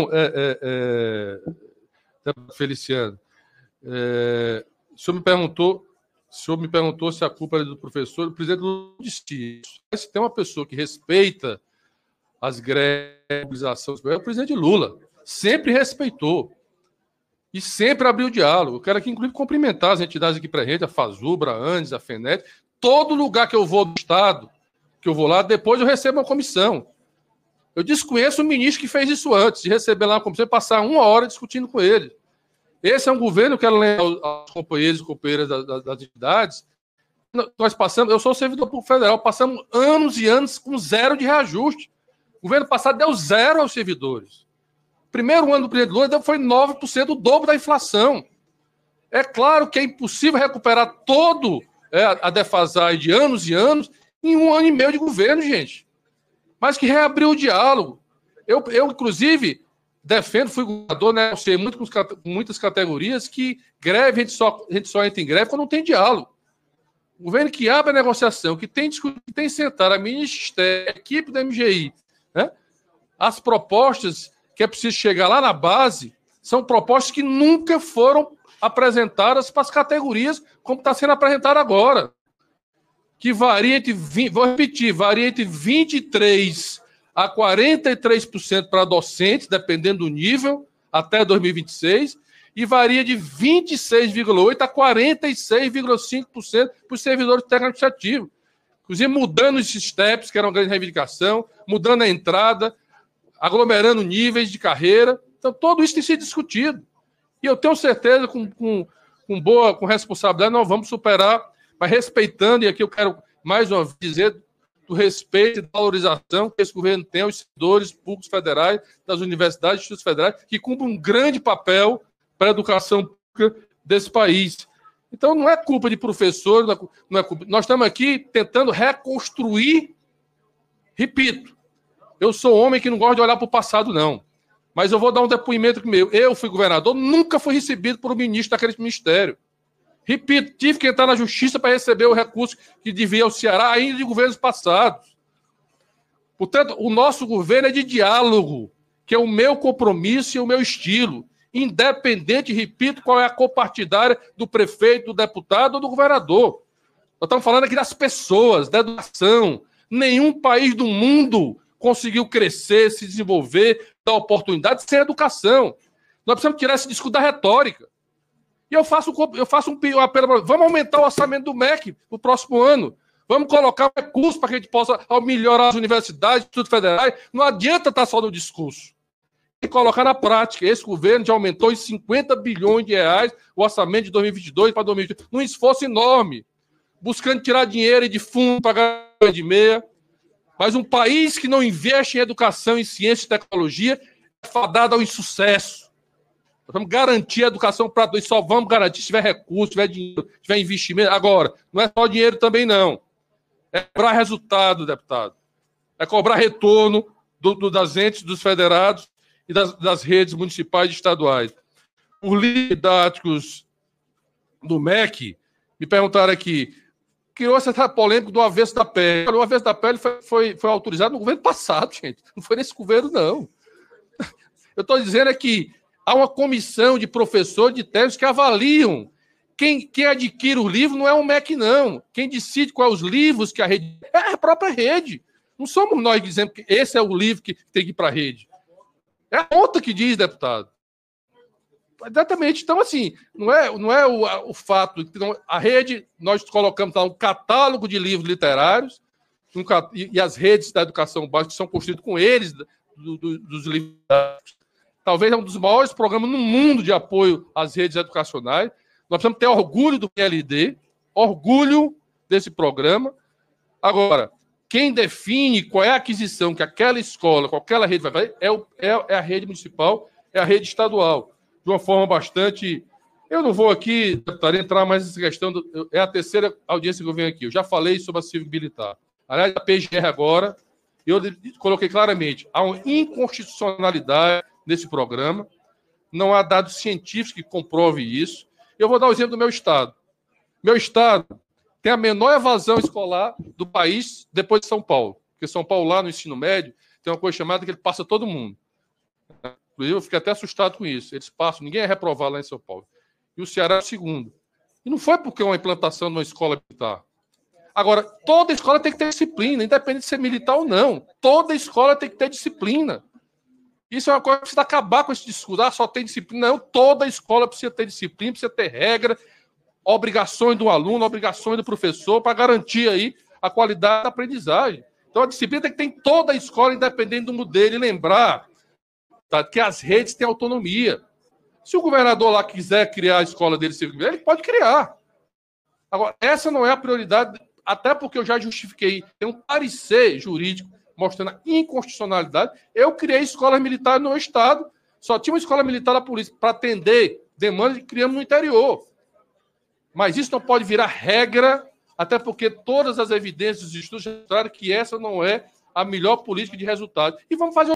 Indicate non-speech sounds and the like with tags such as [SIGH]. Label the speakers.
Speaker 1: Então, é, é, é, tá, Feliciano, é, o senhor me perguntou, o senhor me perguntou se a culpa é do professor, o presidente não disse isso. Se tem uma pessoa que respeita as greves, é o presidente Lula. Sempre respeitou. E sempre abriu diálogo. Eu quero aqui, inclusive, cumprimentar as entidades aqui para a gente, a Fazubra, a Andes, a FENET. Todo lugar que eu vou do Estado, que eu vou lá, depois eu recebo uma comissão. Eu desconheço o ministro que fez isso antes, de receber lá como você passar uma hora discutindo com ele. Esse é um governo, quero lembrar aos companheiros e companheiras das, das, das entidades, nós passamos, eu sou servidor público federal, passamos anos e anos com zero de reajuste. O governo passado deu zero aos servidores. Primeiro ano do presidente Lula foi 9%, o dobro da inflação. É claro que é impossível recuperar todo é, a defasagem de anos e anos em um ano e meio de governo, gente mas que reabriu o diálogo. Eu, eu inclusive, defendo, fui governador, né? Sei muito com, os, com muitas categorias que greve, a gente, só, a gente só entra em greve quando não tem diálogo. O governo que abre a negociação, que tem discutir, que tem sentar a ministério, a equipe da MGI, né? As propostas que é preciso chegar lá na base são propostas que nunca foram apresentadas para as categorias como está sendo apresentada agora que varia entre 20, vou repetir, varia entre 23 a 43% para docentes, dependendo do nível, até 2026, e varia de 26,8 a 46,5% para os servidores técnicos administrativos. Inclusive mudando esses steps, que era uma grande reivindicação, mudando a entrada, aglomerando níveis de carreira. Então, tudo isso tem sido discutido. E eu tenho certeza, com, com, com boa, com responsabilidade, nós vamos superar mas respeitando, e aqui eu quero mais uma vez dizer do respeito e valorização que esse governo tem aos servidores públicos federais, das universidades e institutos federais, que cumprem um grande papel para a educação pública desse país. Então, não é culpa de professor, não é, é culpa. Nós estamos aqui tentando reconstruir. Repito, eu sou homem que não gosta de olhar para o passado, não. Mas eu vou dar um depoimento meu. Eu fui governador, nunca fui recebido por um ministro daquele ministério. Repito, tive que entrar na justiça para receber o recurso que devia ao Ceará ainda de governos passados. Portanto, o nosso governo é de diálogo, que é o meu compromisso e o meu estilo, independente, repito, qual é a compartidária do prefeito, do deputado ou do governador. Nós estamos falando aqui das pessoas, da educação. Nenhum país do mundo conseguiu crescer, se desenvolver, dar oportunidade sem educação. Nós precisamos tirar esse discurso da retórica. E eu faço, eu faço um apelo para vamos aumentar o orçamento do MEC no próximo ano. Vamos colocar recursos para que a gente possa melhorar as universidades, institutos federais. Não adianta estar tá só no discurso. e colocar na prática. Esse governo já aumentou em 50 bilhões de reais o orçamento de 2022 para 2023, num esforço enorme, buscando tirar dinheiro de fundo para ganhar de meia. Mas um país que não investe em educação, em ciência e tecnologia é fadado ao insucesso. Vamos garantir a educação para todos. Só vamos garantir se tiver recurso, tiver dinheiro, tiver investimento. Agora, não é só dinheiro também, não. É cobrar resultado, deputado. É cobrar retorno do, do, das entes, dos federados e das, das redes municipais e estaduais. Os didáticos do MEC me perguntaram aqui, criou essa polêmica do avesso da pele. O avesso da pele foi, foi, foi autorizado no governo passado, gente. Não foi nesse governo, não. [LAUGHS] Eu estou dizendo é que Há uma comissão de professores de técnicos que avaliam. Quem, quem adquire o livro não é o MEC, não. Quem decide quais os livros que a rede. É, é a própria rede. Não somos nós dizendo que esse é o livro que tem que ir para a rede. É a outra que diz, deputado. Exatamente. Então, assim, não é, não é o, o fato. Não, a rede, nós colocamos lá um catálogo de livros literários um, e, e, as redes da educação básica são construídas com eles, do, do, dos livros talvez é um dos maiores programas no mundo de apoio às redes educacionais. Nós precisamos ter orgulho do PLD, orgulho desse programa. Agora, quem define qual é a aquisição que aquela escola, qualquer aquela rede vai fazer, é, o, é, é a rede municipal, é a rede estadual. De uma forma bastante. Eu não vou aqui, deputado, entrar mais nessa questão. Do, é a terceira audiência que eu venho aqui. Eu já falei sobre a civil militar. Aliás, a PGR agora, eu coloquei claramente, há uma inconstitucionalidade nesse programa. Não há dados científicos que comprovem isso. Eu vou dar o um exemplo do meu estado. Meu estado tem a menor evasão escolar do país depois de São Paulo. Porque São Paulo, lá no ensino médio, tem uma coisa chamada que ele passa todo mundo. Inclusive, eu fiquei até assustado com isso. Eles passam, ninguém é reprovado lá em São Paulo. E o Ceará é o segundo. E não foi porque uma implantação de uma escola militar. Agora, toda escola tem que ter disciplina, independente de ser militar ou não. Toda escola tem que ter disciplina. Isso é uma coisa que precisa acabar com esse discurso. Ah, só tem disciplina. Não, toda escola precisa ter disciplina, precisa ter regra, obrigações do aluno, obrigações do professor, para garantir aí a qualidade da aprendizagem. Então a disciplina tem que ter em toda a escola, independente do modelo. E lembrar tá, que as redes têm autonomia. Se o governador lá quiser criar a escola dele, ele pode criar. Agora, essa não é a prioridade, até porque eu já justifiquei. Tem um parecer jurídico mostrando a inconstitucionalidade. Eu criei escolas militares no Estado, só tinha uma escola militar da polícia para atender demandas que criamos no interior. Mas isso não pode virar regra, até porque todas as evidências e estudos mostraram que essa não é a melhor política de resultado. E vamos fazer